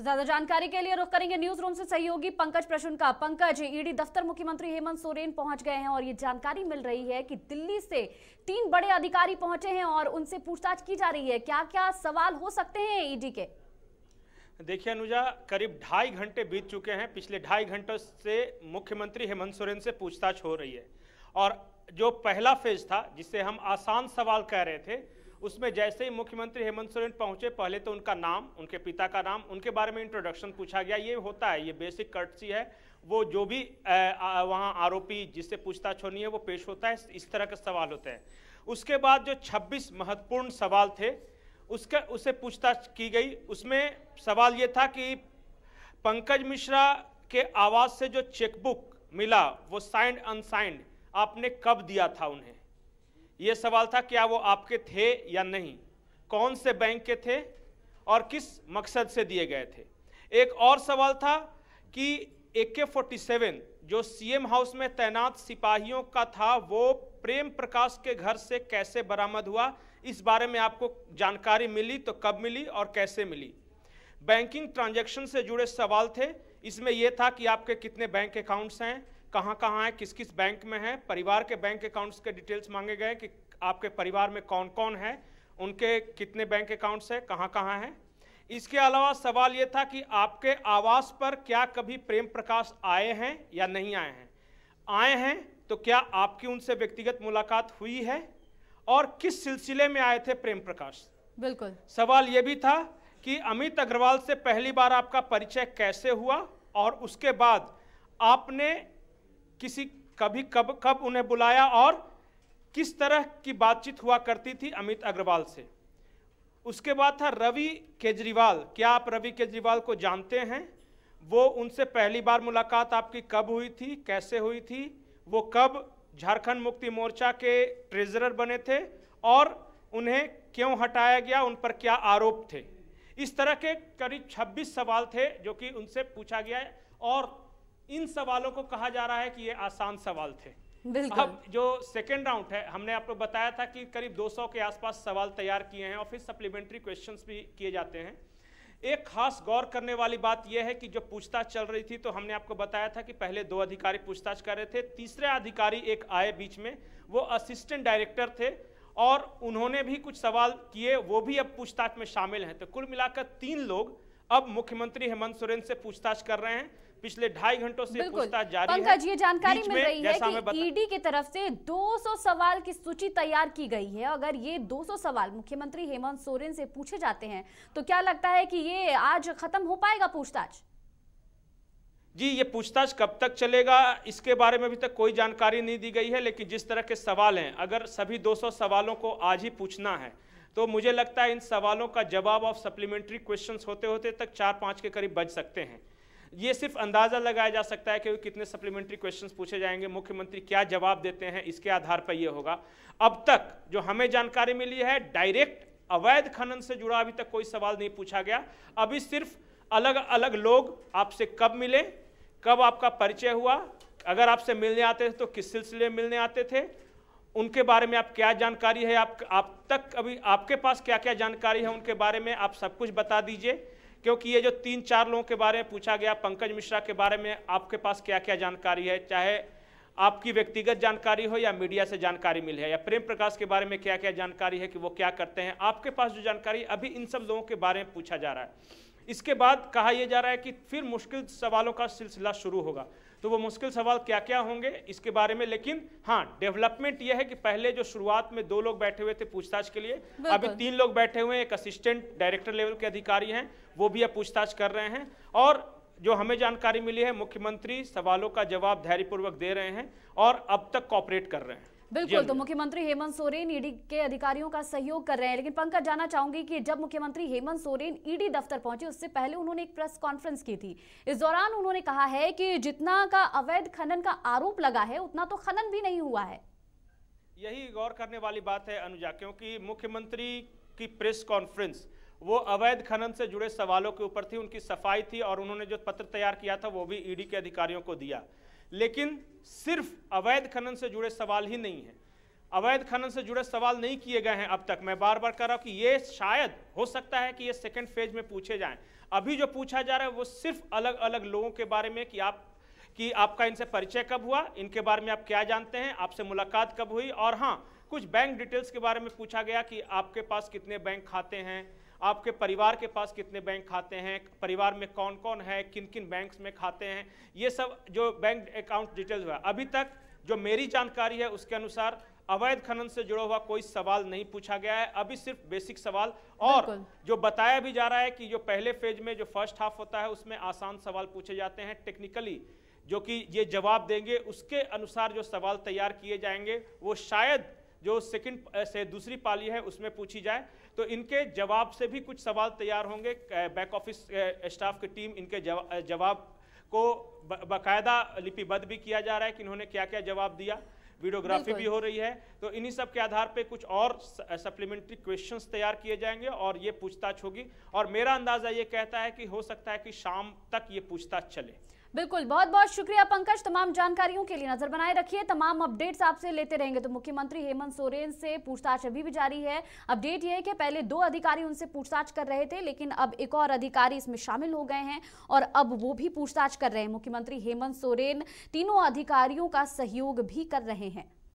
तो ज्यादा जानकारी के लिए रुख करेंगे न्यूज रूम से सहयोगी पंकज प्रशुन का पंकज ईडी दफ्तर मुख्यमंत्री हेमंत सोरेन पहुंच गए हैं और ये जानकारी मिल रही है कि दिल्ली से तीन बड़े अधिकारी पहुंचे हैं और उनसे पूछताछ की जा रही है क्या क्या सवाल हो सकते हैं ईडी के देखिए अनुजा करीब ढाई घंटे बीत चुके हैं पिछले ढाई घंटों से मुख्यमंत्री हेमंत सोरेन से पूछताछ हो रही है और जो पहला फेज था जिसे हम आसान सवाल कह रहे थे उसमें जैसे ही मुख्यमंत्री हेमंत सोरेन पहुंचे पहले तो उनका नाम उनके पिता का नाम उनके बारे में इंट्रोडक्शन पूछा गया ये होता है ये बेसिक कर्टसी है वो जो भी वहाँ आरोपी जिससे पूछताछ होनी है वो पेश होता है इस तरह के सवाल होते हैं उसके बाद जो छब्बीस महत्वपूर्ण सवाल थे उसके उसे पूछताछ की गई उसमें सवाल ये था कि पंकज मिश्रा के आवास से जो चेकबुक मिला वो साइंड अनसाइंड आपने कब दिया था उन्हें ये सवाल था क्या वो आपके थे या नहीं कौन से बैंक के थे और किस मकसद से दिए गए थे एक और सवाल था कि ए के फोर्टी सेवन जो सीएम हाउस में तैनात सिपाहियों का था वो प्रेम प्रकाश के घर से कैसे बरामद हुआ इस बारे में आपको जानकारी मिली तो कब मिली और कैसे मिली बैंकिंग ट्रांजैक्शन से जुड़े सवाल थे इसमें यह था कि आपके कितने बैंक अकाउंट्स हैं कहाँ कहाँ है किस किस बैंक में है परिवार के बैंक अकाउंट्स के डिटेल्स मांगे गए कि आपके परिवार में कौन कौन है उनके कितने बैंक अकाउंट्स हैं कहाँ कहाँ हैं इसके अलावा सवाल ये था कि आपके आवास पर क्या कभी प्रेम प्रकाश आए हैं या नहीं आए हैं आए हैं तो क्या आपकी उनसे व्यक्तिगत मुलाकात हुई है और किस सिलसिले में आए थे प्रेम प्रकाश बिल्कुल सवाल ये भी था कि अमित अग्रवाल से पहली बार आपका परिचय कैसे हुआ और उसके बाद आपने किसी कभी कब कब उन्हें बुलाया और किस तरह की बातचीत हुआ करती थी अमित अग्रवाल से उसके बाद था रवि केजरीवाल क्या आप रवि केजरीवाल को जानते हैं वो उनसे पहली बार मुलाकात आपकी कब हुई थी कैसे हुई थी वो कब झारखंड मुक्ति मोर्चा के ट्रेजरर बने थे और उन्हें क्यों हटाया गया उन पर क्या आरोप थे इस तरह के करीब 26 सवाल थे जो कि उनसे पूछा गया है और इन सवालों को कहा जा रहा है कि ये आसान सवाल थे अब जो सेकेंड राउंड है हमने आपको बताया था कि करीब 200 के आसपास सवाल तैयार किए हैं और फिर सप्लीमेंट्री क्वेश्चन भी किए जाते हैं एक खास गौर करने वाली बात यह है कि जो पूछताछ चल रही थी तो हमने आपको बताया था कि पहले दो अधिकारी पूछताछ कर रहे थे तीसरे अधिकारी एक आए बीच में वो असिस्टेंट डायरेक्टर थे और उन्होंने भी कुछ सवाल किए वो भी अब पूछताछ में शामिल हैं तो कुल मिलाकर तीन लोग अब मुख्यमंत्री हेमंत सोरेन से पूछताछ कर रहे हैं पिछले ढाई घंटों से पूछताछ जारी पंकज ये जानकारी मिल रही है कि ईडी की तरफ से 200 सवाल की सूची तैयार की गई है अगर ये 200 सवाल मुख्यमंत्री हेमंत सोरेन से पूछे जाते हैं तो क्या लगता है कि ये आज खत्म हो पाएगा पूछताछ जी ये पूछताछ कब तक चलेगा इसके बारे में अभी तक कोई जानकारी नहीं दी गई है लेकिन जिस तरह के सवाल हैं अगर सभी 200 सवालों को आज ही पूछना है तो मुझे लगता है इन सवालों का जवाब ऑफ सप्लीमेंट्री क्वेश्चंस होते होते तक चार पाँच के करीब बच सकते हैं ये सिर्फ अंदाज़ा लगाया जा सकता है कि कितने सप्लीमेंट्री क्वेश्चन पूछे जाएंगे मुख्यमंत्री क्या जवाब देते हैं इसके आधार पर यह होगा अब तक जो हमें जानकारी मिली है डायरेक्ट अवैध खनन से जुड़ा अभी तक कोई सवाल नहीं पूछा गया अभी सिर्फ अलग अलग लोग आपसे कब मिले कब आपका परिचय हुआ अगर आपसे मिलने आते थे तो किस सिलसिले में मिलने आते थे उनके बारे में आप क्या जानकारी है आप आप तक अभी आपके पास क्या क्या जानकारी है उनके बारे में आप सब कुछ बता दीजिए क्योंकि ये जो तीन चार लोगों के बारे में पूछा गया पंकज मिश्रा के बारे में आपके पास क्या क्या जानकारी है चाहे आपकी व्यक्तिगत जानकारी हो या मीडिया से जानकारी मिले है या प्रेम प्रकाश के बारे में क्या क्या जानकारी है कि वो क्या करते हैं आपके पास जो जानकारी अभी इन सब लोगों के बारे में पूछा जा रहा है इसके बाद कहा यह जा रहा है कि फिर मुश्किल सवालों का सिलसिला शुरू होगा तो वो मुश्किल सवाल क्या क्या होंगे इसके बारे में लेकिन हाँ डेवलपमेंट यह है कि पहले जो शुरुआत में दो लोग बैठे हुए थे पूछताछ के लिए अभी तीन लोग बैठे हुए हैं एक असिस्टेंट डायरेक्टर लेवल के अधिकारी हैं वो भी अब पूछताछ कर रहे हैं और जो हमें जानकारी मिली है मुख्यमंत्री सवालों का जवाब धैर्यपूर्वक दे रहे हैं और अब तक कॉपरेट कर रहे हैं बिल्कुल तो मुख्यमंत्री हेमंत सोरेन ईडी के अधिकारियों का सहयोग कर रहे हैं लेकिन पंकज जाना चाहूंगी कि जब मुख्यमंत्री हेमंत सोरेन ईडी दफ्तर पहुंचे उससे पहले उन्होंने एक प्रेस कॉन्फ्रेंस की थी इस दौरान उन्होंने कहा है कि जितना का अवैध खनन का आरोप लगा है उतना तो खनन भी नहीं हुआ है यही गौर करने वाली बात है अनुजा क्योंकि मुख्यमंत्री की प्रेस कॉन्फ्रेंस वो अवैध खनन से जुड़े सवालों के ऊपर थी उनकी सफाई थी और उन्होंने जो पत्र तैयार किया था वो भी ईडी e के अधिकारियों को दिया लेकिन सिर्फ अवैध खनन से जुड़े सवाल ही नहीं है अवैध खनन से जुड़े सवाल नहीं किए गए हैं अब तक मैं बार बार कह रहा हूं कि ये शायद हो सकता है कि ये सेकेंड फेज में पूछे जाए अभी जो पूछा जा रहा है वो सिर्फ अलग अलग लोगों के बारे में कि आप कि आपका इनसे परिचय कब हुआ इनके बारे में आप क्या जानते हैं आपसे मुलाकात कब हुई और हाँ कुछ बैंक डिटेल्स के बारे में पूछा गया कि आपके पास कितने बैंक खाते हैं आपके परिवार के पास कितने बैंक खाते हैं परिवार में कौन कौन है किन किन बैंक्स में खाते हैं ये सब जो बैंक अकाउंट डिटेल्स हुआ अभी तक जो मेरी जानकारी है उसके अनुसार अवैध खनन से जुड़ा हुआ कोई सवाल नहीं पूछा गया है अभी सिर्फ बेसिक सवाल और जो बताया भी जा रहा है कि जो पहले फेज में जो फर्स्ट हाफ होता है उसमें आसान सवाल पूछे जाते हैं टेक्निकली जो कि ये जवाब देंगे उसके अनुसार जो सवाल तैयार किए जाएंगे वो शायद जो सेकंड से दूसरी पाली है उसमें पूछी जाए तो इनके जवाब से भी कुछ सवाल तैयार होंगे बैक ऑफिस स्टाफ की टीम इनके जवाब को बाकायदा लिपिबद्ध भी किया जा रहा है कि इन्होंने क्या क्या जवाब दिया वीडियोग्राफी भी हो रही है तो इन्हीं सब के आधार पे कुछ और सप्लीमेंट्री क्वेश्चंस तैयार किए जाएंगे और ये पूछताछ होगी और मेरा अंदाजा ये कहता है कि हो सकता है कि शाम तक ये पूछताछ चले बिल्कुल बहुत बहुत शुक्रिया पंकज तमाम जानकारियों के लिए नजर बनाए रखिए तमाम अपडेट्स आपसे लेते रहेंगे तो मुख्यमंत्री हेमंत सोरेन से पूछताछ अभी भी जारी है अपडेट यह है कि पहले दो अधिकारी उनसे पूछताछ कर रहे थे लेकिन अब एक और अधिकारी इसमें शामिल हो गए हैं और अब वो भी पूछताछ कर रहे हैं मुख्यमंत्री हेमंत सोरेन तीनों अधिकारियों का सहयोग भी कर रहे हैं